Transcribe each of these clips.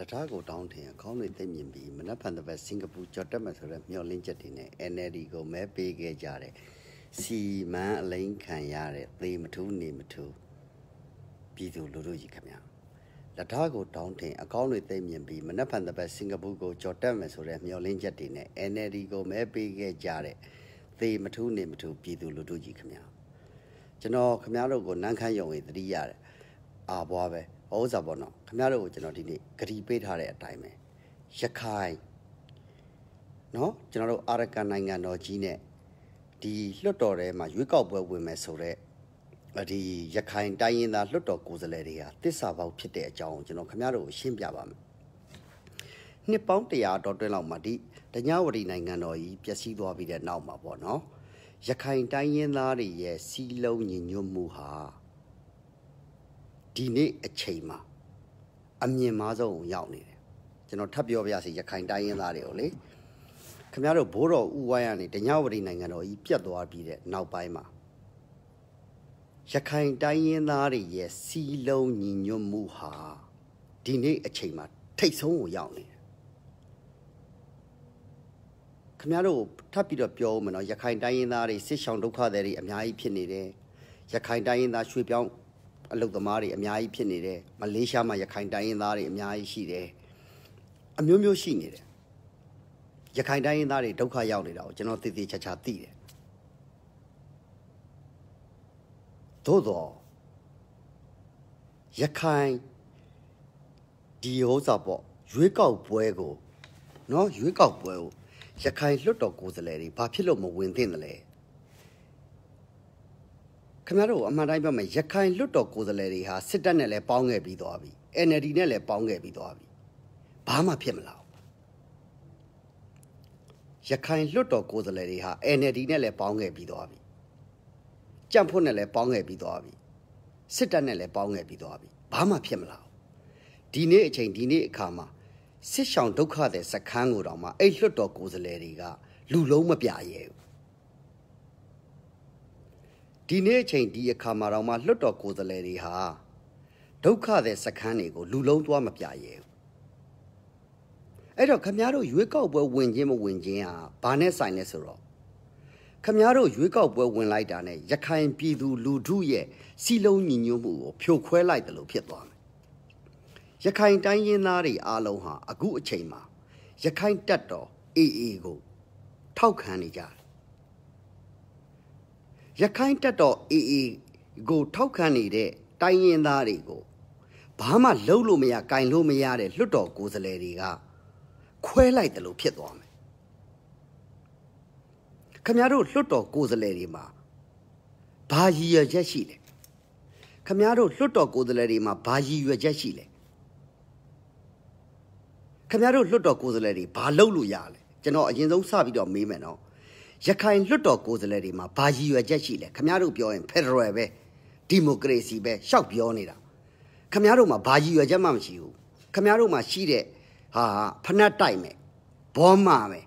လက်ထားကိုတောင်းထင်ခေါင်းတွေသိမ့်မြင်ပြီးမနက်ဖြန်တစ်ပတ်စင်ကာပူကြော်တက်မယ်ဆိုတော့မျှော်လင့်ချက်တွေနဲ့ NLD ကိုမဲပေးခဲ့ကြတယ်စီမံအလိန်ခံရတဲ့သေမထူးနေမထူးပြည်သူလူထုကြီးခင်ဗျာလက်ထားကိုတောင်းထင်အကောင်းတွေသိမ့်မြင်ပြီးမနက်ဖြန်တစ်ပတ်စင်ကာပူကိုကြော်တက်မယ်ဆိုတော့မျှော်လင့်ချက်တွေနဲ့ NLD ကိုမဲပေးခဲ့ကြတဲ့သေမထူးနေမထူးပြည်သူလူထုကြီးခင်ဗျာကျွန်တော်ခင်ဗျားတို့ကိုနန်းခမ်းယုံရင်တတိရတယ်အာဘွားပဲ။ဟောဥစားပေါ့နော်ခင်ဗျားတို့ကိုကျွန်တော်ဒီနေ့ဂရီပေးထားတဲ့အတိုင်းပဲရခိုင်နော်ကျွန်တော်တို့အာရကန်နိုင်ငံတော်ကြီးနဲ့ဒီလွှတ်တော်ထဲမှာရွေးကောက်ပွဲဝင်မယ်ဆိုတော့ဒီရခိုင်တိုင်းရင်းသားလွှတ်တော်ကိုယ်စားလှယ်တွေကတစ္ဆာပေါက်ဖြစ်တဲ့အကြောင်းကိုကျွန်တော်ခင်ဗျားတို့ကိုရှင်းပြပါမယ်နှစ်ပေါင်း100တော်တွင်းလောက်မှာဒီတညဝရီနိုင်ငံတော်ကြီးပျက်စီးသွားပြီးတဲ့နောက်မှာပေါ့နော်ရခိုင်တိုင်းရင်းသားတွေရဲ့စီလုံးညီညွတ်မှုဟာဒီနေ့အချိန်မှာအမြင့်မားဆုံးရောက်နေတယ်ကျွန်တော်ထပ်ပြောပြရစီရခိုင်တိုင်းရင်းသားတွေကိုလေခင်ဗျားတို့ဘိုးတော်ဥဝိုင်းကနေတညဝရီနိုင်ငံတော်ကြီးပြတ်သွားပြီးတဲ့နောက်ပိုင်းမှာရခိုင်တိုင်းရင်းသားတွေရဲ့စီလုံးညီညွတ်မှုဟာဒီနေ့အချိန်မှာထိတ်ဆုံးကိုရောက်နေတယ်ခင်ဗျားတို့ထပ်ပြီးတော့ပြောဦးမယ်နော်ရခိုင်တိုင်းရင်းသားတွေစစ်ရှောင်ဒုက္ခတွေအများကြီးဖြစ်နေတယ်ရခိုင်တိုင်းရင်းသားရွှေပြောင်းအလုတ်သမားတွေအများကြီးဖြစ်နေတယ်မလေးရှားမှာရခိုင်တိုင်းရင်းသားတွေအများကြီးရှိတယ်အမျိုးမျိုးရှိနေတယ်ရခိုင်တိုင်းရင်းသားတွေဒုက္ခရောက်နေတာကိုကျွန်တော်သိသိချာချာသိတယ်သို့တော့ရခိုင်ဒီဥစ္စာပေါ့ရွေးကောက်ပွဲကိုနော်ရွေးကောက်ပွဲကိုရခိုင်လွှတ်တော်ကိုယ်စားလှယ်တွေဘာဖြစ်လို့မဝင်သင့်တယ်လဲခင်ဗျားတို့အမှန်တိုင်းဘက်မှာရခိုင်လွတ်တော်ကိုယ်စားလှယ်တွေဟာစစ်တပ်နဲ့လည်းပေါင်းခဲ့ပြီးသွားပြီ NLD နဲ့လည်းပေါင်းခဲ့ပြီးသွားပြီဘာမှဖြစ်မလာဘူးရခိုင်လွတ်တော်ကိုယ်စားလှယ်တွေဟာ NLD နဲ့လည်းပေါင်းခဲ့ပြီးသွားပြီကြံ့ဖွတ်နဲ့လည်းပေါင်းခဲ့ပြီးသွားပြီစစ်တပ်နဲ့လည်းပေါင်းခဲ့ပြီးသွားပြီဘာမှဖြစ်မလာဘူးဒီနေ့အချိန်ဒီနေ့အခါမှာစစ်ရှောင်ဒုက္ခတဲ့စခန်းကိုတောင်မှအဲ့လွတ်တော်ကိုယ်စားလှယ်တွေကလူလုံးမပြရဲဘူးဒီနေ့အချိန်ဒီအခါမှာတော့မှလွတ်တော်ကိုယ်စားလှယ်တွေဟာဒုက္ခတဲ့စခန်းတွေကိုလူလုံးသွားမပြရဲဘူးအဲ့တော့ခမားတို့ရွေးကောက်ပွဲဝင်ခြင်းမဝင်ခြင်းဟာဘာနဲ့ဆိုင်လဲဆိုတော့ခမားတို့ရွေးကောက်ပွဲဝင်လိုက်တာနဲ့ရခိုင်ပြည်သူ လူထုရဲ့စီလုံးညီညွတ်မှုကို ဖြိုခွဲလိုက်တယ်လို့ဖြစ်သွားမယ်ရခိုင်တိုင်းရင်းသားတွေအားလုံးဟာအခုအချိန်မှာရခိုင်တပ်တော် AA ကိုထောက်ခံနေကြတယ်ရခိုင်တပ်တော် AA ကိုထောက်ခံနေတဲ့တိုင်းရင်းသားတွေကိုဘာမှလှုပ်လို့မရ၊ကင်လို့မရတဲ့လွတ်တော်ကိုယ်စားလှယ်တွေကခွဲလိုက်တယ်လို့ဖြစ်သွားမယ်။ခမရတို့လွတ်တော်ကိုယ်စားလှယ်တွေမှာဘာရည်ရွယ်ချက်ရှိလဲ။ခမရတို့လွတ်တော်ကိုယ်စားလှယ်တွေမှာဘာရည်ရွယ်ချက်ရှိလဲ။ခမရတို့လွတ်တော်ကိုယ်စားလှယ်တွေဘာလှုပ်လို့ရလဲ။ကျွန်တော်အရင်ဆုံးစပြီးတော့မေးမယ်နော်။ရခိုင်လွတ်တော်ကိုယ်စားလှယ်တွေမှာဘာရည်ရွယ်ချက်ရှိလဲခမရတို့ပြောရင်ဖက်ဒရယ်ပဲဒီမိုကရေစီပဲရှောက်ပြောနေတာခမရတို့မှာဘာရည်ရွယ်ချက်မှမရှိဘူးခမရတို့မှာရှိတဲ့ဟာဖနက်တိုက်မယ်ဘောမာမယ်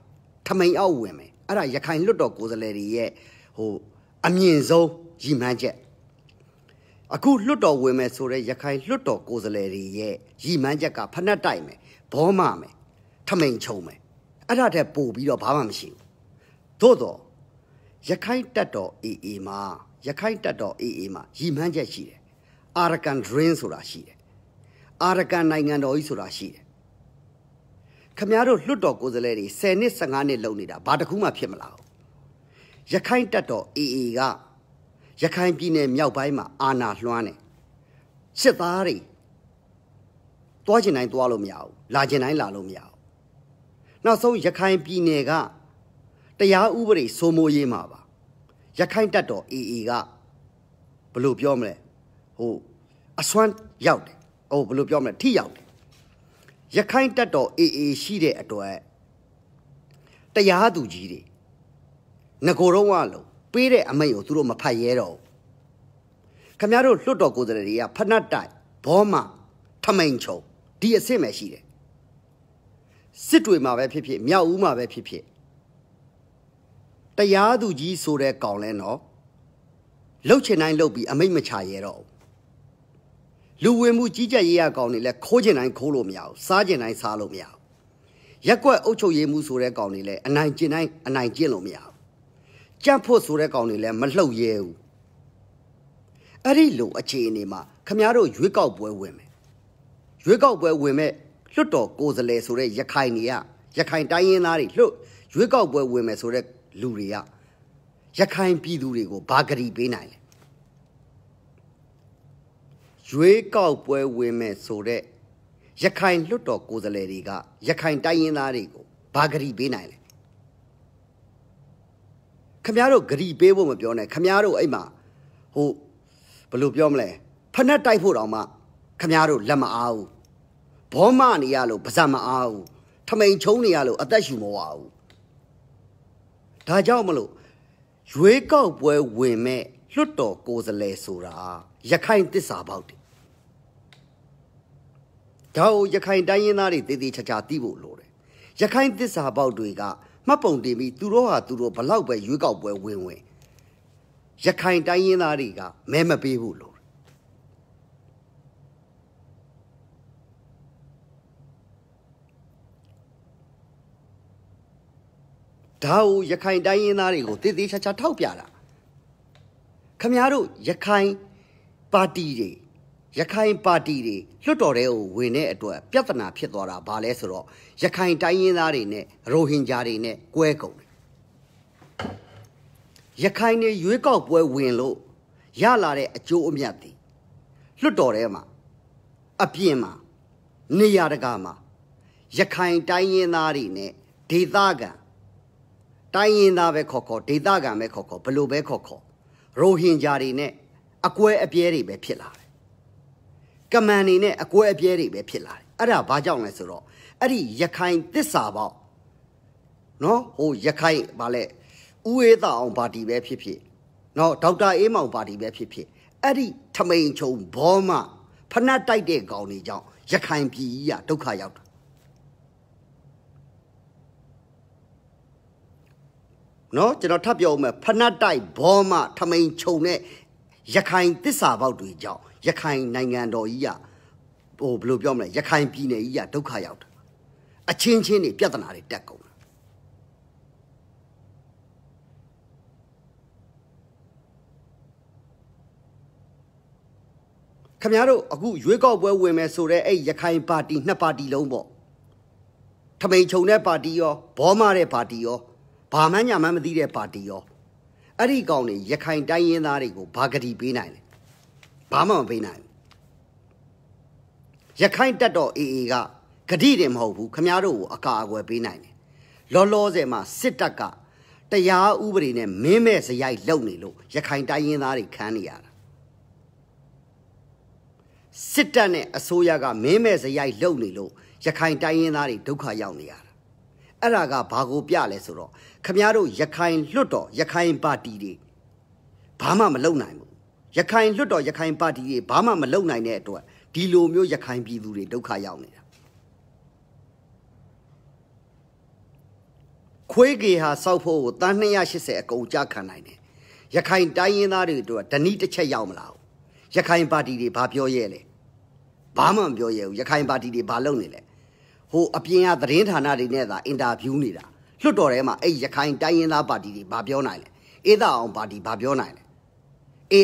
ထမိန်အောက်ဝင်မယ်အဲ့ဒါရခိုင်လွတ်တော်ကိုယ်စားလှယ်တွေရဲ့ဟိုအမြင့်ဆုံးရည်မှန်းချက်အခုလွတ်တော်ဝင်မယ်ဆိုတော့ရခိုင်လွတ်တော်ကိုယ်စားလှယ်တွေရဲ့ရည်မှန်းချက်ကဖနက်တိုက်မယ်ဘောမာမယ်ထမိန်ချုံမယ်အဲ့ဒါတည်းပို့ပြီးတော့ဘာမှမရှိဘူးသို့တော့ရခိုင်တပ်တော် AA မှာ ရခိုင်တပ်တော် AA မှာရည်မှန်းချက်ရှိတယ်အာရကန်ဒရင်းဆိုတာရှိတယ်အာရကန်နိုင်ငံတော်ကြီးဆိုတာရှိတယ်ခမရတို့လွတ်တော်ကိုယ်စားလှယ်တွေ10နှစ်15နှစ်လုံနေတာဘာတစ်ခုမှဖြစ်မလာဘူးရခိုင်တပ်တော် AA ကရခိုင်ပြည်နယ်မြောက်ပိုင်းမှာအာဏာလွှမ်းတယ်စစ်သားတွေတွားကျင်တိုင်းတွားလို့မရဘူးလာကျင်တိုင်းလာလို့မရဘူးနောက်ဆုံးရခိုင်ပြည်နယ်ကတရားဥပဒေစိုးမိုးရေးမှာပါရခိုင်တပ်တော် AA ကဘယ်လိုပြောမလဲဟိုအစွမ်းရောက်တယ်ဟိုဘယ်လိုပြောမလဲထိရောက်တယ်ရခိုင်တပ်တော် AA ရှိတဲ့အတွက်တရားသူကြီးတွေငကိုတော့ဝလို့ပေးတဲ့အမိန့်ကိုသူတို့မဖတ်ရဲတော့ခမရတို့လွတ်တော်ကိုယ်စားလှယ်တွေကဖဏတ်တိုက်ဘောမထမိန်ချုံဒီအဆင့်ပဲရှိတယ်စစ်တွေမှာပဲဖြစ်ဖြစ်မြောက်ဦးမှာပဲဖြစ်ဖြစ်တရားသူကြီးဆိုတဲ့ကောင်လဲနော်လှုပ်ချင်တိုင်းလှုပ်ပြီးအမိတ်မချရဲတော့လူဝင်မှုကြီးကြပ်ရေးရကောင်တွေလဲခိုးချင်တိုင်းခိုးလို့မရဘူးစားချင်တိုင်းစားလို့မရဘူးရက်ွက်အုပ်ချုပ်ရေးမှုဆိုတဲ့ကောင်တွေလဲအနိုင်ကျင့်တိုင်းအနိုင်ကျင့်လို့မရဘူးကြံ့ဖို့ဆိုတဲ့ကောင်တွေလဲမလှုပ်ရဲဘူးအဲ့ဒီလိုအခြေအနေမှာခမားတို့ရွေးကောက်ပွဲဝင်မယ်ရွေးကောက်ပွဲဝင်မဲ့လွတ်တော်ကိုယ်စားလှယ်ဆိုတဲ့ရခိုင်တွေကရခိုင်တိုင်းရင်းသားတွေလွတ်ရွေးကောက်ပွဲဝင်မယ်ဆိုတဲ့လူတွေကရခိုင်ပြည်သူတွေကိုဘာဂရီပေးနိုင်လဲရွေးကောက်ပွဲဝင်မဲ့ဆိုတဲ့ရခိုင်လွတ်တော်ကိုယ်စားလှယ်တွေကရခိုင်တိုင်းရင်းသားတွေကိုဘာဂရီပေးနိုင်လဲခမရတို့ဂရီပေးဖို့မပြောနဲ့ခမရတို့အဲ့မှာဟိုဘယ်လိုပြောမလဲဖက်နဲ့တိုက်ဖို့တောင်မှခမရတို့လက်မအားဘူးဘောမနေရလို့ပါဇက်မအားဘူးထမိန်ချုံနေရလို့အသက်ရှူမဝဘူးဒါကြောင့်မလို့ရွေးကောက်ပွဲဝင်မဲ့လွတ်တော်ကိုယ်စားလှယ်ဆိုတာရခိုင်တစ္ဆာပေါက်တယ်ဒါကိုရခိုင်တိုင်းရင်းသားတွေတည်တည်ချာချာသိဖို့လိုတယ်ရခိုင်တစ္ဆာပေါက်တွေကမှတ်ပုံတင်ပြီးသူတို့ဟာသူတို့ဘလောက်ပဲရွေးကောက်ပွဲဝင်ဝင်ရခိုင်တိုင်းရင်းသားတွေကမဲမပေးဘူးလို့ဒါကိုရခိုင်တိုင်းရင်းသားတွေကိုတည်တည်ချာချာထောက်ပြတာခမရတို့ရခိုင်ပါတီတွေရခိုင်ပါတီတွေလွတ်တော်တဲ့ကိုဝင်တဲ့အတွက်ပြဿနာဖြစ်သွားတာဘာလဲဆိုတော့ရခိုင်တိုင်းရင်းသားတွေနဲ့ရိုဟင်ဂျာတွေနဲ့ကွဲကုန်တယ်ရခိုင်တွေရွေးကောက်ပွဲဝင်လို့ရလာတဲ့အကျိုးအမြတ်တွေလွတ်တော်ထဲမှာအပြင်မှာနေရာတကာမှာရခိုင်တိုင်းရင်းသားတွေနဲ့ဒေသခံတိုင်းရင်းသားပဲခေါ်ခေါ်ဒေသခံပဲခေါ်ခေါ်ဘလို့ပဲခေါ်ခေါ်ရိုဟင်ဂျာတွေနဲ့အကွဲအပြဲတွေပဲဖြစ်လာတယ်ကမန်တွေနဲ့အကွဲအပြဲတွေပဲဖြစ်လာတယ်အဲ့ဒါဘာကြောင့်လဲဆိုတော့အဲ့ဒီရခိုင်တစ္ဆာပေါ့နော်ဟိုရခိုင်ဗာလဲဥဝေသအောင်ပါတီပဲဖြစ်ဖြစ်နော်ဒေါက်တာအေးမောင်ပါတီပဲဖြစ်ဖြစ်အဲ့ဒီထမိန်ချုံဘောမဖနက်တိုက်တဲ့ကောင်တွေကြောင့်ရခိုင်ပြည်ကြီးကဒုက္ခရောက်တာနော်ကျွန်တော်ထပ်ပြောအောင်မယ်ဖနတ်တိုက်ဘောမထမိန်ခြုံတဲ့ရခိုင်တစ္ဆာပေါက်တွေကြောင့်ရခိုင်နိုင်ငံတော်ကြီးကဟိုဘယ်လိုပြောမလဲရခိုင်ပြည်နယ်ကြီးကဒုက္ခရောက်တာအချင်းချင်းတွေပြဿနာတွေတက်ကုန်တာခင်ဗျားတို့အခုရွေးကောက်ပွဲဝင်မယ်ဆိုတော့အဲ့ရခိုင်ပါတီနှစ်ပါတီလုံးပေါ့ထမိန်ခြုံတဲ့ပါတီရောဘောမတဲ့ပါတီရောဘာမှညာမှမသိတဲ့ပါတီရောအဲ့ဒီကောင်တွေရခိုင်တိုင်းရင်းသားတွေကိုဘာဂတိပေးနိုင်လဲဘာမှမပေးနိုင်ဘူးရခိုင်တက်တော်အေအေကဂတိတယ်မဟုတ်ဘူးခမားတို့ကိုအကာအကွယ်ပေးနိုင်တယ်လောလောဆယ်မှာစစ်တပ်ကတရားဥပဒေနဲ့မင်းမဲ့စရိုက် လုံနေလို့ရခိုင်တိုင်းရင်းသားတွေခံနေရတာစစ်တပ်နဲ့အစိုးရကမင်းမဲ့စရိုက်လုံနေလို့ရခိုင်တိုင်းရင်းသားတွေဒုက္ခရောက်နေရတာအဲ့ဒါကဘာကိုပြလဲဆိုတော့ခမည်းတော်ရခိုင်လွတ်တော်ရခိုင်ပါတီတွေဘာမှမလုပ်နိုင်ဘူးရခိုင်လွတ်တော်ရခိုင်ပါတီတွေဘာမှမလုပ်နိုင်တဲ့အတွက်ဒီလိုမျိုးရခိုင်ပြည်သူတွေဒုက္ခရောက်နေတာခွေးကေဟာစောက်ဖို့ကိုတန်း280အကုန်ကြခံနိုင်တယ်ရခိုင်တိုင်းရင်းသားတွေတို့ကဓဏီတစ်ချက်ရောက်မလာဘူးရခိုင်ပါတီတွေဘာပြောရဲလဲဘာမှမပြောရဲဘူးရခိုင်ပါတီတွေဘာလုပ်နေလဲဟိုအပြင်ကသတင်းဌာနတွေနဲ့သာအင်တာဗျူးနေတာလွှတ်တော်ထဲမှာအဲ့ရခိုင်တိုင်းရင်းသားပါတီတွေဘာပြောနိုင်လဲအေသာအောင်ပါတီဘာပြောနိုင်လဲ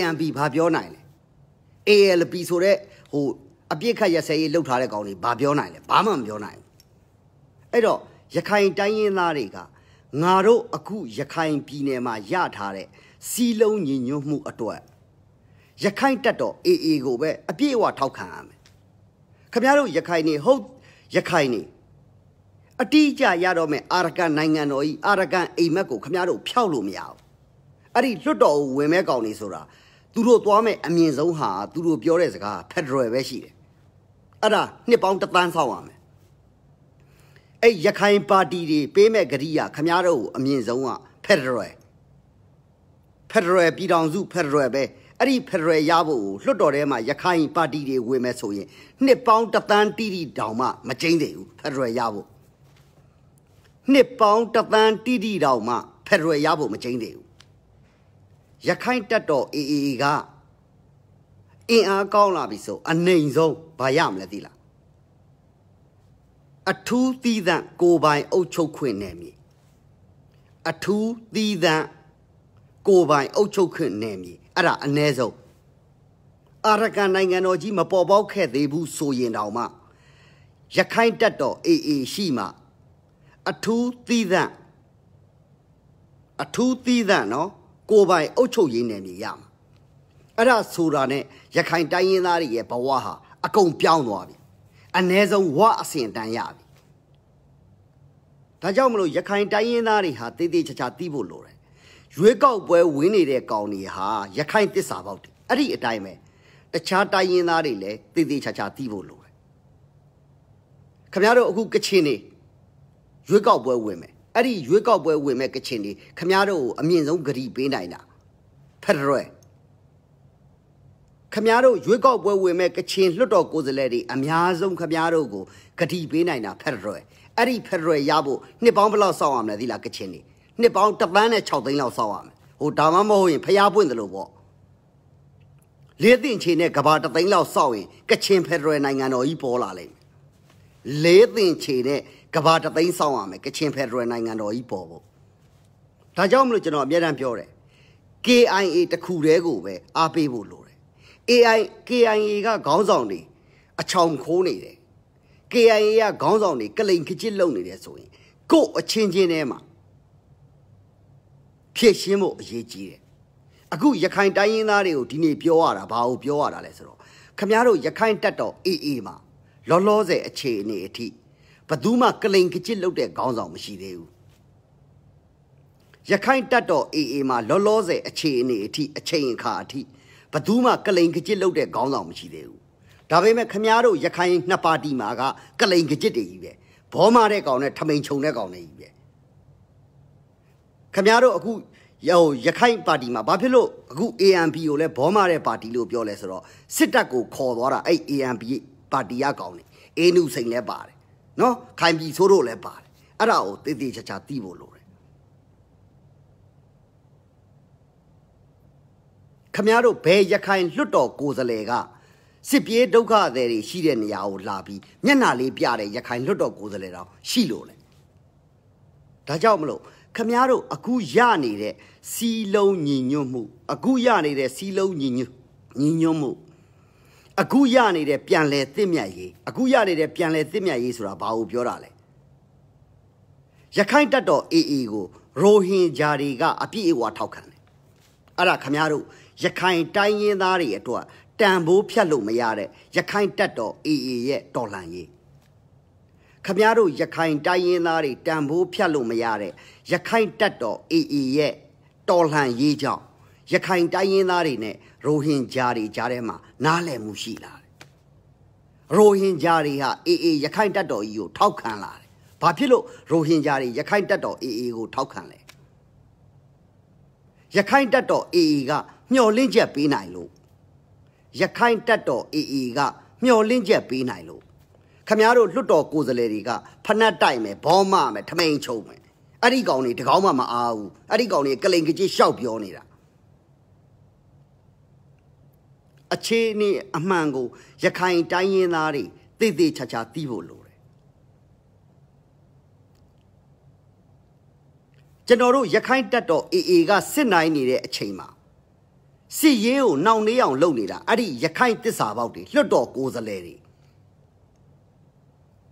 ANP ဘာပြောနိုင်လဲ ALP ဆိုတဲ့ဟိုအပြစ်ခတ်ရစဲရေးလှုပ်ထားတဲ့ကောင်တွေဘာပြောနိုင်လဲဘာမှမပြောနိုင်ဘူးအဲ့တော့ရခိုင်တိုင်းရင်းသားတွေကငါတို့အခုရခိုင်ပြည်နယ်မှာရထားတဲ့စီလုံးညီညွတ်မှု အတွက်ရခိုင်တက်တော် AA ကိုပဲအပြည့်အဝထောက်ခံရမယ်ခင်ဗျားတို့ရခိုင်နေဟုတ်ရခိုင်နေအတိအကျရတော့မယ်အာရကန်နိုင်ငံတော်ကြီးအာရကန်အိမ်မက်ကိုခမရတို့ဖျောက်လို့မရဘူးအဲ့ဒီလွတ်တော်ကိုဝင်မဲ့ကောင်နေဆိုတာသူတို့သွားမဲ့အမြင့်ဆုံးဟာသူတို့ပြောတဲ့စကားဖက်ဒရယ်ပဲရှိတယ်အဲ့ဒါနှစ်ပေါင်းတသန်းဆောင်ရမယ်အဲ့ရခိုင်ပါတီတွေပေးမဲ့ဂရိယာခမရတို့ကိုအမြင့်ဆုံးကဖက်ဒရယ်ဖက်ဒရယ်ပြည်တော်စုဖက်ဒရယ်ပဲအဲ့ဒီဖက်ဒရယ်ရဖို့လွှတ်တော်ထဲမှာရခိုင်ပါတီတွေဝင်မဲ့ဆိုရင်နှစ်ပေါင်းတသန်းတိတိတောင်မှမကျင်းသေးဘူးဖက်ဒရယ်ရဖို့နှစ်ပေါင်းတသန်းတိတိတောင်မှဖက်ဒရယ်ရဖို့မကျင်းသေးဘူးရခိုင်တပ်တော် AA ကအင်အားကောင်းလာပြီဆိုအနေအဆုံးဘာရမလဲသိလားအထူးသီးသန့်ကိုပိုင်အုပ်ချုပ်ခွင့်နယ်မြေအထူးသီးသန့်ကိုပိုင်အုပ်ချုပ်ခွင့်နယ်မြေအဲ့ဒါအ ਨੇ ဆုံးအာရကန်နိုင်ငံတော်ကြီးမပေါ်ပေါက်ခဲ့သေးဘူးဆိုရင်တောင်မှရခိုင်တပ်တော် AA ရှိမှ အထူးသီးသန့်အထူးသီးသန့်နော်ကိုပိုင်အုပ်ချုပ်ရေးနယ်မြေရမှာအဲ့ဒါဆိုတာနဲ့ရခိုင်တိုင်းရင်းသားတွေရဲ့ဘဝဟာအကုန်ပြောင်းသွားပြီအ ਨੇ ဆုံးဝအစင်တန်းရပြီဒါကြောင့်မလို့ရခိုင်တိုင်းရင်းသားတွေဟာတည်တည်ချာချာတီးဖို့လိုတယ်ရွေးကောက်ပွဲဝင်နေတဲ့ကောင်တွေဟာရခိုင်တစ္ဆာပေါက်တယ်အဲ့ဒီအတိုင်းပဲတခြားတိုင်းရင်းသားတွေလည်းတည်တည်ချာချာသိဖို့လိုတယ်ခင်ဗျားတို့အခုကချင်နေရွေးကောက်ပွဲဝင်မယ်အဲ့ဒီရွေးကောက်ပွဲဝင်မဲ့ကချင်တွေခင်ဗျားတို့ကိုအမြင့်ဆုံးဂရီပေးနိုင်တာဖက်ဒရယ်ခမားတို့ရွေးကောက်ပွဲဝင်မဲ့ကချင်လွှတ်တော်ကိုယ်စားလှယ်တွေအများဆုံးခမားတို့ကိုဂတိပေးနိုင်တာဖက်ဒရယ်အဲ့ဒီဖက်ဒရယ်ရဖို့နှစ်ပေါင်းဘယ်လောက်စောင့်ရမလဲဒီလားကချင်တွေနှစ်ပေါင်းတပန်းနဲ့6သိန်းလောက်ဆောက်ရမယ်ဟိုဒါမှမဟုတ်ရင်ဖျားပွင့်တယ်လို့ပေါ့လေးတင်ချေနဲ့ကဘာတသိန်းလောက်ဆောက်ရင်ကချင်ဖက်ဒရယ်နိုင်ငံတော်ကြီးပေါ်လာလိမ့်မယ်လေးတင်ချေနဲ့ကဘာတသိန်းဆောက်ရမယ်ကချင်ဖက်ဒရယ်နိုင်ငံတော်ကြီးပေါ်ဖို့ဒါကြောင့်မလို့ကျွန်တော်အမြဲတမ်းပြောတယ် KIA တခုတည်းကိုပဲအားပေးဖို့လိုတယ် AI KIA ကခေါင်းဆောင်တွေအချောင်ခိုးနေတယ် KIA ကခေါင်းဆောင်တွေကလိန်ခကြစ်လုပ်နေတယ်ဆိုရင်ကို့အချင်းချင်းထဲမှာဖြည့်ရှင်းဖို့အရေးကြီးတယ်အခုရခိုင်တိုင်းရင်းသားတွေကိုဒီနေ့ပြောရတာဘာလို့ပြောရတာလဲဆိုတော့ခမရတို့ရခိုင်တက်တော်အေးအေးမှာ လောလောဆယ်အခြေအနေအထိဘသူမှကလိန်ကကြစ်လုပ်တဲ့ခေါင်းဆောင်မရှိသေးဘူးရခိုင်တက်တော်အေးအေးမှာလောလောဆယ်အခြေအနေအထိအချိန်အခါအထိဘသူမှကလိန်ကကြစ်လုပ်တဲ့ခေါင်းဆောင်မရှိသေးဘူးဒါပေမဲ့ခမရတို့ရခိုင်နှစ်ပါတီမှာကကလိန်ကကြစ်တွေကြီးပဲဘောမာတဲ့ကောင်နဲ့ထမိန်ချုံတဲ့ကောင်တွေကြီးပဲခင်ဗျားတို့အခုရဟိုရခိုင်ပါတီမှာဘာဖြစ်လို့အခု ANP ကိုလဲဘောမာတဲ့ပါတီလို့ပြောလဲဆိုတော့စစ်တပ်ကိုခေါ်သွားတာအဲ့ ANP ပါတီရကောင်းတယ်အင်းနုစိန်လဲပါတယ်နော်ခိုင်ပြည်ဆိုးတို့လဲပါတယ်အဲ့ဒါကိုတည်တည်ချာချာသိဖို့လိုတယ်ခမရတို့ဘယ်ရခိုင်လွတ်တော်ကိုယ်စားလှယ်ကစစ်ပြေးဒုက္ခသည်တွေရှိတဲ့နေရာကိုလာပြီးမျက်နှာလေးပြတဲ့ရခိုင်လွတ်တော်ကိုယ်စားလှယ်တော်ရှိလို့လေဒါကြောင့်မလို့ခမားတို့အခုရနေတဲ့စီလုံးညီညွတ်မှုအခုရနေတဲ့စီလုံးညီညွတ်ညီညွတ်မှုအခုရနေတဲ့ပြန်လဲသစ်မြတ်ရေးအခုရနေတဲ့ပြန်လဲသစ်မြတ်ရေးဆိုတာဘာကိုပြောတာလဲရခိုင်တပ်တော် AA ကိုရိုဟင်ဂျာတွေကအပြည့်အဝထောက်ခံတယ်အဲ့ဒါခမားတို့ရခိုင်တိုင်းရင်းသားတွေအတွက်တန်ဖိုးဖြတ်လို့မရတဲ့ရခိုင်တပ်တော် AA ရဲ့တော်လှန်ရေးခမရတို့ရခိုင်တိုင်းရင်းသားတွေတံပိုးဖြတ်လို့မရတဲ့ရခိုင်တပ်တော် AA ရဲ့တော်လှန်ရေးကြောင့်ရခိုင်တိုင်းရင်းသားတွေနဲ့ရိုဟင်ဂျာတွေကြားထဲမှာနားလည်မှုရှိလာတယ်။ရိုဟင်ဂျာတွေဟာ AA ရခိုင်တပ်တော်ကြီးကိုထောက်ခံလာတယ်။ဘာဖြစ်လို့ရိုဟင်ဂျာတွေရခိုင်တပ်တော် AA ကိုထောက်ခံလဲ။ရခိုင်တပ်တော် AA ကမျှော်လင့်ချက်ပေးနိုင်လို့ရခိုင်တပ်တော် AA ကမျှော်လင့်ချက်ပေးနိုင်လို့ခမားတို့လွတ်တော်ကိုယ်စားလှယ်တွေကဖနက်တိုက်မယ်ဘောမမယ်ထမိန်ချုံမယ်အဲ့ဒီကောင်တွေတကောင်မှမအားဘူးအဲ့ဒီကောင်တွေကလိန်ကကြီးရှောက်ပြောနေတာအခြေအနေအမှန်ကို ရခိုင်တိုင်းရင်းသားတွေသိသိချာချာသိဖို့လိုတယ်ကျွန်တော်တို့ရခိုင်တပ်တော် AA ကစစ်နိုင်နေတဲ့အချိန်မှာစစ်ရေးကိုနှောင့်နှေးအောင်လုပ်နေတာအဲ့ဒီရခိုင်တစ္ဆာပေါက်တွေလွတ်တော်ကိုယ်စားလှယ်တွေ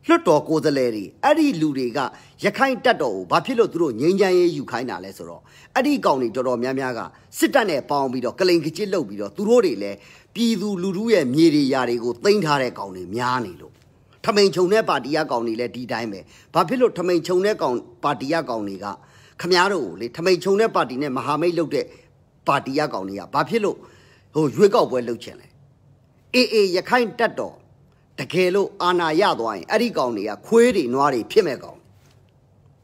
လွတ်တော်ကိုယ်စားလှယ်တွေအဲ့ဒီလူတွေကရခိုင်တပ်တော်ကိုဘာဖြစ်လို့သူတို့ငြိမ်းချမ်းရေးယူခိုင်းတာလဲဆိုတော့အဲ့ဒီကောင်တွေတော်တော်များများကစစ်တပ်နဲ့ပေါင်းပြီးတော့ကလိန်ကကြစ်လုပ်ပြီးတော့သူတို့တွေလည်းပြည်သူလူထုရဲ့မြေတွေယာတွေကိုတင်ထားတဲ့ကောင်တွေများနေလို့ထမိန်ချုံတဲ့ပါတီရကောင်တွေလည်းဒီတိုင်းပဲဘာဖြစ်လို့ထမိန်ချုံတဲ့ကောင်ပါတီရကောင်တွေကခမားတို့ကိုလေထမိန်ချုံတဲ့ပါတီနဲ့မဟာမိတ်လုပ်တဲ့ပါတီရကောင်တွေကဘာဖြစ်လို့ဟိုရွေးကောက်ပွဲလုပ်ချင်လဲအေးအေးရခိုင်တက်တော်တကယ်လို့အာနာရသွားရင်အဲ့ဒီကောင်တွေကခွေးတွေနွားတွေဖြစ်မဲ့ကောင်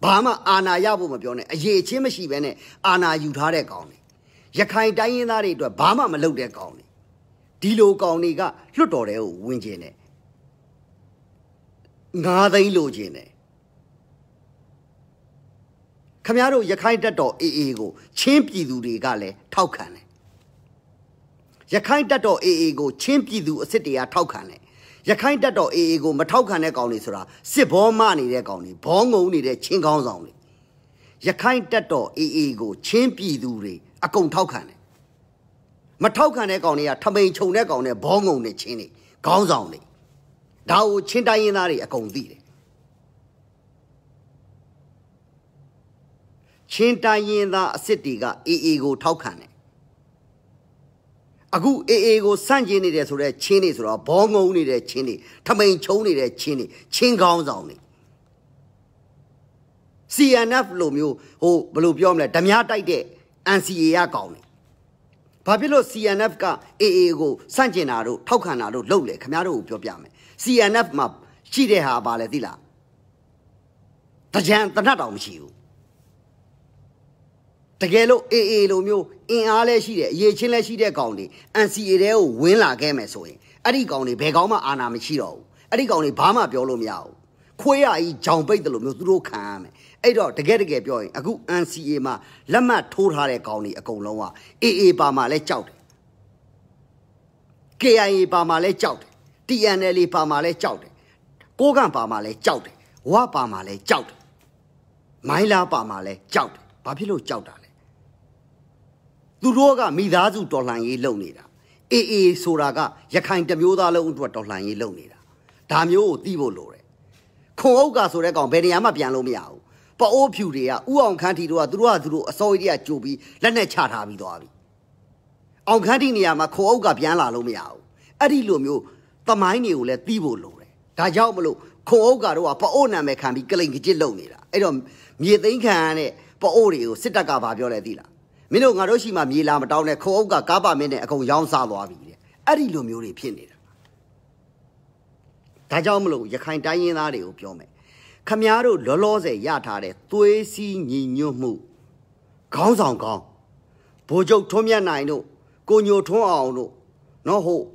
ဘာမှအာနာရဖို့မပြောနဲ့အရေးချင်းမရှိဘဲနဲ့အာနာယူထားတဲ့ကောင်တွေရခိုင်တိုင်းရင်းသားတွေအတွက်ဘာမှမလုပ်တဲ့ကောင်တွေဒီလိုကောင်တွေကလွတ်တော်တယ်ကိုဝင်ကျင်တယ်ငါးသိန်းလိုချင်တယ်ခမရတို့ရခိုင်တက်တော်အေအေကိုချင်းပြည်သူတွေကလည်းထောက်ခံတယ်ရခိုင်တက်တော်အေအေကိုချင်းပြည်သူအစ်စ်တွေကထောက်ခံတယ်ရခိုင်တက်တော်အေအေကိုမထောက်ခံတဲ့ကောင်တွေဆိုတာစစ်ဘောမနေတဲ့ကောင်တွေဘောငုံနေတဲ့ချင်းကောင်းဆောင်တွေရခိုင်တက်တော်အေအေကိုချင်းပြည်သူတွေအကုန်ထောက်ခံတယ်မထောက်ခံတဲ့ကောင်တွေကထမိန်ခြုံတဲ့ကောင်တွေဘောငုံနေချင်းတွေခေါင်းဆောင်တွေဒါကိုချင်းတိုင်းရင်းသားတွေအကုန်သိတယ်ချင်းတိုင်းရင်းသားအစ်စ်တွေကအေအေကိုထောက်ခံတယ်အခုအေအေကိုစန့်ကျင်နေတယ်ဆိုတော့ချင်းနေဆိုတော့ဘောငုံနေတဲ့ချင်းနေထမိန်ချုံနေတဲ့ချင်းနေချင်းကောင်းဆောင်နေ CNF လိုမျိုးဟိုဘယ်လိုပြောမလဲဓမြတိုက်တဲ့ NCA ကကောင်းနေဘာဖြစ်လို့ CNF က AA ကိုစန့်ကျင်တာတို့ထောက်ခံတာတို့လုပ်လေခင်ဗျားတို့ကိုပြောပြမယ် CNF မှာရှိတဲ့ဟာဘာလဲသိလားတကြံတနတ်တောင်မရှိဘူးတကယ်လို့ AA လိုမျိုးအင်အားလည်းရှိတယ်အရေးချင်းလည်းရှိတဲ့ကောင်တွေ NCA တဲကိုဝင်လာခဲ့မယ်ဆိုရင်အဲ့ဒီကောင်တွေဘယ်ကောင်မှအာဏာမရှိတော့ဘူးအဲ့ဒီကောင်တွေဘာမှပြောလို့မရဘူးခွေးရကြီးဂျောင်ပိတ်တယ်လို့မျိုးသူတို့ခံရမယ်အဲ့တော့တကယ်တကယ်ပြောရင်အခု NCA မှာလက်မှတ်ထိုးထားတဲ့ကောင်တွေအကုန်လုံးက AA ပါမှလည်းကြောက်တယ် KIA ပါမှလည်းကြောက်တယ် TNL ပါမှလည်းကြောက်တယ်ကိုကန့်ပါမှလည်းကြောက်တယ်ဝါပါမှလည်းကြောက်တယ်မိုင်းလာပါမှလည်းကြောက်တယ်ဘာဖြစ်လို့ကြောက်တာသူတို့ကမိသားစုတော်လှန်ရေးလုပ်နေတာအေးအေးဆိုတာကရခိုင်တမျိုးသားလုံးအတွက်တော်လှန်ရေးလုပ်နေတာဒါမျိုးကိုသိဖို့လိုတယ်ခွန်အုပ်ကဆိုတဲ့ကောင်ဘယ်နေရာမှပြန်လို့မရဘူးပအိုးဖြူတွေကဥအောင်ခန်းတီတို့ကသူတို့ကသူတို့အစိုးရတွေကကြိုပြီးလက်နဲ့ချထားပြီးသွားပြီအောင်ခန်းတီနေရာမှာခွန်အုပ်ကပြန်လာလို့မရဘူးအဲ့ဒီလိုမျိုးသမိုင်းတွေကိုလည်းသိဖို့လိုတယ်ဒါကြောင့်မလို့ခွန်အုပ်ကတော့ပအိုးနာမည်ခံပြီးကလိန်ကကြစ်လုပ်နေတာအဲ့တော့မြေသိမ်းခံရတဲ့ပအိုးတွေကိုစစ်တပ်ကဗာပြောလဲသိလားမင်းတို့ငါတို့ရှိမှမြေလာမတောင်းနဲ့ခုံအုပ်ကကားပါမင်းနဲ့အကုန်ရောင်းစားသွားပြီတဲ့အဲ့ဒီလိုမျိုးတွေဖြစ်နေတာဒါကြောင့်မလို့ရခိုင်တိုင်းရင်းသားတွေကိုပြောမယ်ခမားတို့လောလောဆယ်ရထားတဲ့သွေးစည်းညီညွတ်မှုခေါင်းဆောင်ကောင်းဗိုလ်ချုပ်ထွန်းမြတ်နိုင်တို့ကိုညိုထွန်းအောင်တို့နော်ဟုတ်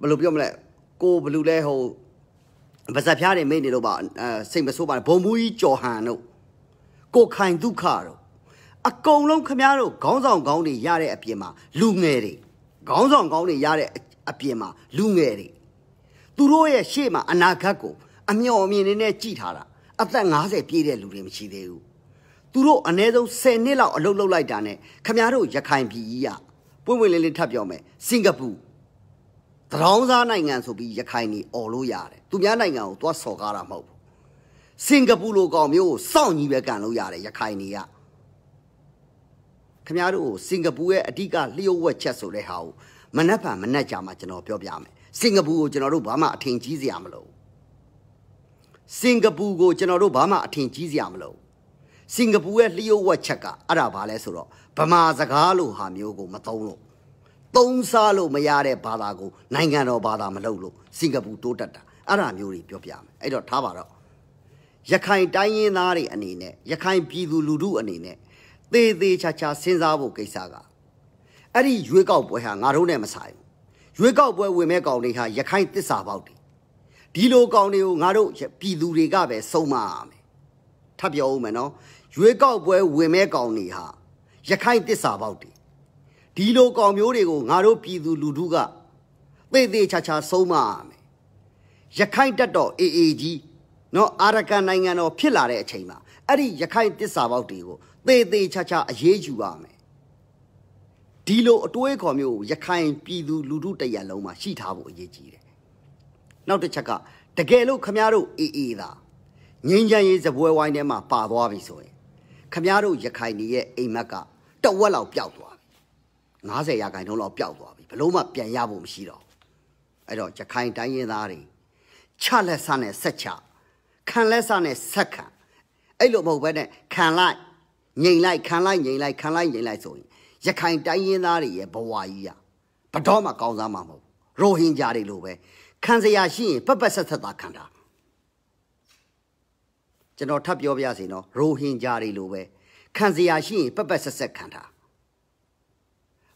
ဘယ်လိုပြောမလဲကိုဘယ်လိုလဲဟိုဗဇက်ဖျားတွေမိတ်နေတော့ပါစိတ်မဆိုးပါနဲ့ဘုံမူကြီးကြော်ဟန်တို့ကိုခိုင်ဒုက္ခတို့အကုန်လုံးခမားတို့ခေါင်းဆောင်ကောင်းတွေရတဲ့အပြင်မှာလူငယ်တွေခေါင်းဆောင်ကောင်းတွေရတဲ့အပြင်မှာလူငယ်တွေသူတို့ရဲ့ရှေ့မှာအနာဂတ်ကိုအမျှော်အမြင်နဲ့ကြည်ထားတာအသက်50ပြည့်တဲ့လူတွေမရှိသေးဘူးသူတို့အနည်းဆုံး10နှစ်လောက်အလုပ်လုပ်လိုက်တာနဲ့ခမားတို့ရခိုင်ပြည်ကြီးကပွင့်ပွင့်လင်းလင်းထပ်ပြောမယ်စင်ကာပူတရောင်းစားနိုင်ငံဆိုပြီးရခိုင်နေអော်လို့ရတယ်သူများနိုင်ငံကိုသွားစော်ကားတာမဟုတ်ဘူးစင်ကာပူလိုကောင်မျိုးကိုစောင့်ကြီးပဲကန်လို့ရတယ်ရခိုင်နေကခင်ဗျားတို့ကိုစင်ကာပူရဲ့အဓိကလျှို့ဝှက်ချက်ဆိုတဲ့ဟာကိုမနှက်ဖန်မနှက်ကြမှာကျွန်တော်ပြောပြမယ်စင်ကာပူကိုကျွန်တော်တို့ဘာမှအထင်ကြီးစရာမလိုစင်ကာပူကိုကျွန်တော်တို့ဘာမှအထင်ကြီးစရာမလိုစင်ကာပူရဲ့လျှို့ဝှက်ချက်ကအဲ့ဒါဘာလဲဆိုတော့ဗမာစကားလိုဟာမျိုးကိုမသုံးလို့သုံးစားလို့မရတဲ့ဘာသာကိုနိုင်ငံတော်ဘာသာမလုပ်လို့စင်ကာပူတိုးတက်တာအဲ့ဒါမျိုးတွေပြောပြမယ်အဲ့တော့ထားပါတော့ရခိုင်တိုင်းရင်းသားတွေအနေနဲ့ရခိုင်ပြည်သူလူထုအနေနဲ့သေသေးချာချာစဉ်းစားဖို့ကိစ္စကအဲ့ဒီရွေးကောက်ပွဲဟာငါတို့နဲ့မဆိုင်ဘူးရွေးကောက်ပွဲဝင်မဲ့ကောင်တွေဟာရခိုင်တစ္ဆာပေါက်တွေဒီလိုကောင်တွေကိုငါတို့ပြည်သူတွေကပဲဆုံးမရမယ်ထပ်ပြောဦးမယ်နော်ရွေးကောက်ပွဲဝင်မဲ့ကောင်တွေဟာရခိုင်တစ္ဆာပေါက်တွေဒီလိုကောင်မျိုးတွေကိုငါတို့ပြည်သူလူထုကသေသေးချာချာဆုံးမရမယ်ရခိုင်တက်တော် AA ကြီးနော်အာရကန်နိုင်ငံတော်ဖြစ်လာတဲ့အချိန်မှာအဲ့ဒီရခိုင်တစ္ဆာပေါက်တွေကိုသေသေးချာချာအရေးယူပါမယ်ဒီလိုအတွေးခေါ်မျိုးရခိုင်ပြည်သူလူထုတရလုံးမှာရှိထားဖို့အရေးကြီးတယ်နောက်တစ်ချက်ကတကယ်လို့ခမရတို့အေးအေးသာငင်းချမ်းရေးစပွဲဝိုင်းထဲမှာပါသွားပြီဆိုရင် ခမရတို့ရခိုင်ပြည်ရဲ့အိမ်မက်ကတဝက်လောက်ပျောက်သွားပြီ90ရာခိုင်နှုန်းလောက်ပျောက်သွားပြီဘလို့မှပြန်ရဖို့မရှိတော့အဲ့တော့ရခိုင်တိုင်းရင်းသားတွေချလက်ဆနဲ့ဆက်ချခံလက်ဆနဲ့ဆက်ခံအဲ့လိုမဟုတ်ဘဲနဲ့ခံလိုက်ငြိမ်လိုက်ခံလိုက်ငြိမ်လိုက်ခံလိုက်ငြိမ်လိုက်ဆိုရင်ရခိုင်တိုင်းရင်းသားတွေရဲ့ဘဝကြီးကဘတော်မှကောင်းစားမှာမဟုတ်ရိုဟင်ဂျာတွေလိုပဲခံစရာရှိရင်ပတ်ပတ်ဆက်ဆက်သာခံတာကျွန်တော်ထပ်ပြောပြစီနော်ရိုဟင်ဂျာတွေလိုပဲခံစရာရှိရင်ပတ်ပတ်ဆက်ဆက်ခံတာ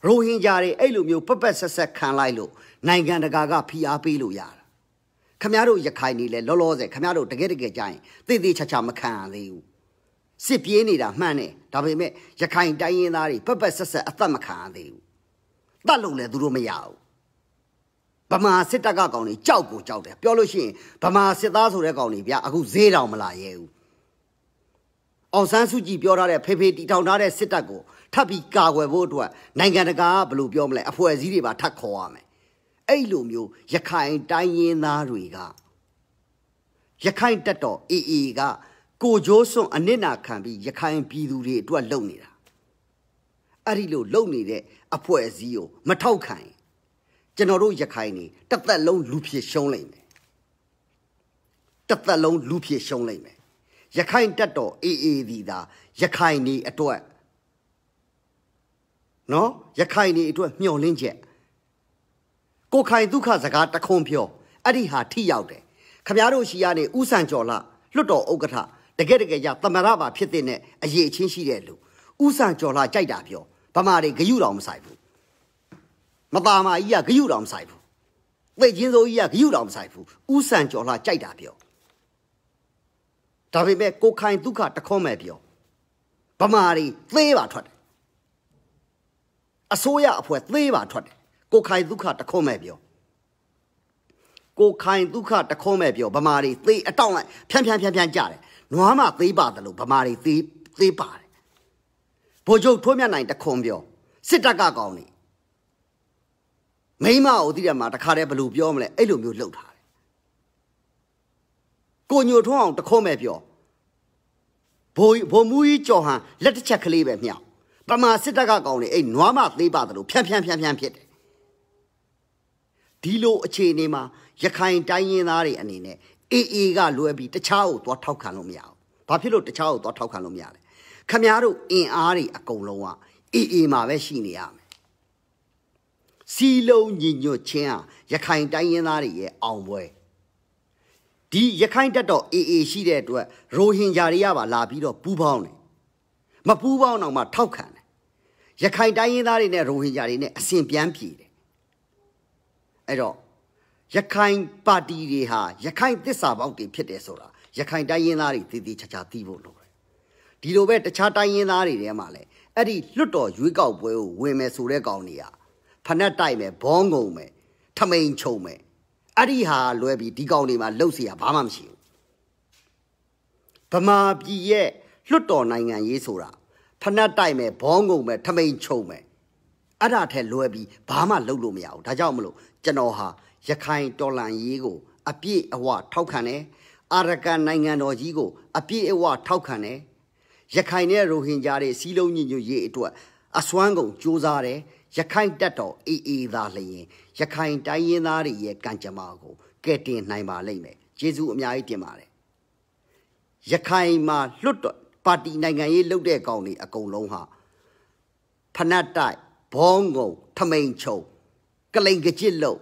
ရိုဟင်ဂျာတွေအဲ့လိုမျိုးပတ်ပတ်ဆက်ဆက်ခံလိုက်လို့နိုင်ငံတကာကဖိအားပေးလို့ရတာခမရတို့ရခိုင်နေလဲလောလောဆယ်ခမရတို့တကယ်တကယ်ကြရင်သေသေးချာချာမခံရသေးဘူးစစ်ပြေးနေတာမှန်တယ်ဒါပေမဲ့ရခိုင်တိုင်းရင်းသားတွေပက်ပက်ဆက်ဆက်အသက်မခံသေးဘူးတတ်လို့လည်းသူတို့မရဘူးဗမာစစ်တပ်ကကောင်တွေကြောက်ကိုကြောက်တယ်ပြောလို့ရှိရင်ဗမာစစ်သားဆိုတဲ့ကောင်တွေဗျာအခုဈေးတောင်မလာရဲဘူးအောင်ဆန်းစုကြည်ပြောထားတဲ့ဖေဖေတီထောင်ထားတဲ့စစ်တပ်ကိုထပ်ပြီးကာကွယ်ဖို့အတွက်နိုင်ငံတကာကဘယ်လိုပြောမလဲအဖွဲ့အစည်းတွေပါထပ်ခေါ်ရမယ်အဲ့လိုမျိုးရခိုင်တိုင်းရင်းသားတွေကရခိုင်တပ်တော် AA ကကိုကျိုးစွန့်အနစ်နာခံပြီးရခိုင်ပြည်သူတွေအတွက်လုပ်နေတာအဲ့ဒီလိုလုပ်နေတဲ့အဖွဲ့အစည်းကိုမထောက်ခံရင်ကျွန်တော်တို့ရခိုင်တွေတသက်လုံးလူဖြစ်ရှုံးလိမ့်မယ်တသက်လုံးလူဖြစ်ရှုံးလိမ့်မယ်ရခိုင်တက်တော်အေးအေးဒီသာရခိုင်နေအတွက်နော်ရခိုင်နေအတွက်မျှော်လင့်ချက်ကိုခိုင်ဒုက္ခစကားတခုံပြောအဲ့ဒီဟာထိရောက်တယ်ခမရတို့ရှိရနေဥဆန်ကျော်လာလွတ်တော်ဥက္ကဋ္ဌတကယ်တကယ်ကြသမရပါဖြစ်တဲ့အရေးအချင်းရှိတဲ့လူဥဆန်ကျော်လာကြိုက်တာပြောဗမာတွေဂယုတော်မဆိုင်ဘူးမပါမာကြီးကဂယုတော်မဆိုင်ဘူးသိချင်းစိုးကြီးကဂယုတော်မဆိုင်ဘူးဥဆန်ကျော်လာကြိုက်တာပြောဒါပေမဲ့ကိုခိုင်ဒုက္ခတခွန်းမဲ့ပြောဗမာတွေသေးပါထွက်တယ်အစိုးရအဖွဲ့သေးပါထွက်တယ်ကိုခိုင်ဒုက္ခတခွန်းမဲ့ပြောကိုခိုင်ဒုက္ခတခွန်းမဲ့ပြောဗမာတွေသေအတောင့်လိုက်ဖြန်းဖြန်းဖြန်းဖြန်းကြတယ်နွားမသေးပါတယ်လို့ဗမာတွေသေးသေးပါတယ်ဗိုလ်ချုပ်ထိုးမြတ်နိုင်တခွန်ပြောစစ်တပ်ကကောင်းနေမိမကိုတိတယ်မှာတခါတည်းဘယ်လိုပြောမလဲအဲ့လိုမျိုးလှုပ်ထားတယ်ကိုညိုထွန်းအောင်တခွန်ပဲပြောဘိုးဘိုးမူကြီးကြော်ဟန်လက်တစ်ချက်ကလေးပဲမြောက်ပမာစစ်တပ်ကကောင်းနေအဲ့နွားမသေးပါတယ်လို့ဖြန်းဖြန်းဖြန်းဖြန်းဖြစ်တယ်ဒီလိုအခြေအနေမှာရခိုင်တိုင်းရင်းသားတွေအနေနဲ့ AA ကလွဲပြီးတခြားကိုသွားထောက်ခံလို့မရဘူး။ဘာဖြစ်လို့တခြားကိုသွားထောက်ခံလို့မရလဲ။ခမားတို့အင်အားတွေအကုန်လုံးက AA မှာပဲရှိနေရမယ်။စီလုံးညီညွတ်ခြင်းဟာရခိုင်တိုင်းရင်းသားတွေရဲ့အောင်ပွဲ။ဒီရခိုင်တပ်တော် AA ရှိတဲ့အတွက်ရိုဟင်ဂျာတွေကပါလာပြီးတော့ပူးပေါင်းတယ်။မပူးပေါင်းအောင်မှထောက်ခံတယ်။ရခိုင်တိုင်းရင်းသားတွေနဲ့ရိုဟင်ဂျာတွေနဲ့အစဉ်ပြန်ပြေတယ်။အဲ့တော့ရခိုင်ပါတီတွေဟာရခိုင်သစ္စာပေါက်တွေဖြစ်တယ်ဆိုတာရခိုင်တိုင်းရင်းသားတွေတည်တည်ချာချာသိဖို့လိုတယ်ဒီလိုပဲတခြားတိုင်းရင်းသားတွေထဲမှာလည်းအဲ့ဒီလွတ်တော်ရွေးကောက်ပွဲကိုဝင်မယ်ဆိုတဲ့ကောင်တွေကဖနက်တိုက်မယ်ဘောငုံမယ်ထမိန်ချုံမယ်အဲ့ဒီဟာလွဲပြီးဒီကောင်တွေမှာလှုပ်เสียဘာမှမရှိဘူးဗမာပြည်ရဲ့လွတ်တော်နိုင်ငံရေးဆိုတာဖနက်တိုက်မယ်ဘောငုံမယ်ထမိန်ချုံမယ်အဲ့ဒါထက်လွဲပြီးဘာမှလှုပ်လို့မရဘူးဒါကြောင့်မလို့ကျွန်တော်ဟာရခိုင်တော်လှန်ရေးကိုအပြည့်အဝထောက်ခံတယ်အာရကန်နိုင်ငံတော်ကြီးကိုအပြည့်အဝထောက်ခံတယ်ရခိုင်နဲ့ရိုဟင်ဂျာတွေစီးလုံးညီညွတ်ရေးအတွက်အစွမ်းကုန်စ조사တယ်ရခိုင်တပ်တော်အေးအေးသားလျင်ရခိုင်တိုင်းရင်းသားတွေရဲ့ကံကြမ္မာကိုကယ်တင်နိုင်ပါလိမ့်မယ်ကျေးဇူးအများကြီးတင်ပါတယ်ရခိုင်မှာလွတ်တော်ပါတီနိုင်ငံရေးလုပ်တဲ့ကောင်တွေအကုန်လုံးဟာဖနတ်တိုက်ဘောင်းကုန်ထမိန်ချုံကလိန်ကကြစ်လို့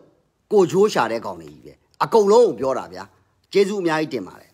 ကိုချိုးရှာတဲ့ကောင်တွေကြီးပဲအကုန်လုံးကိုပြောတာဗျာကျေးဇူးအများကြီးတင်ပါတယ်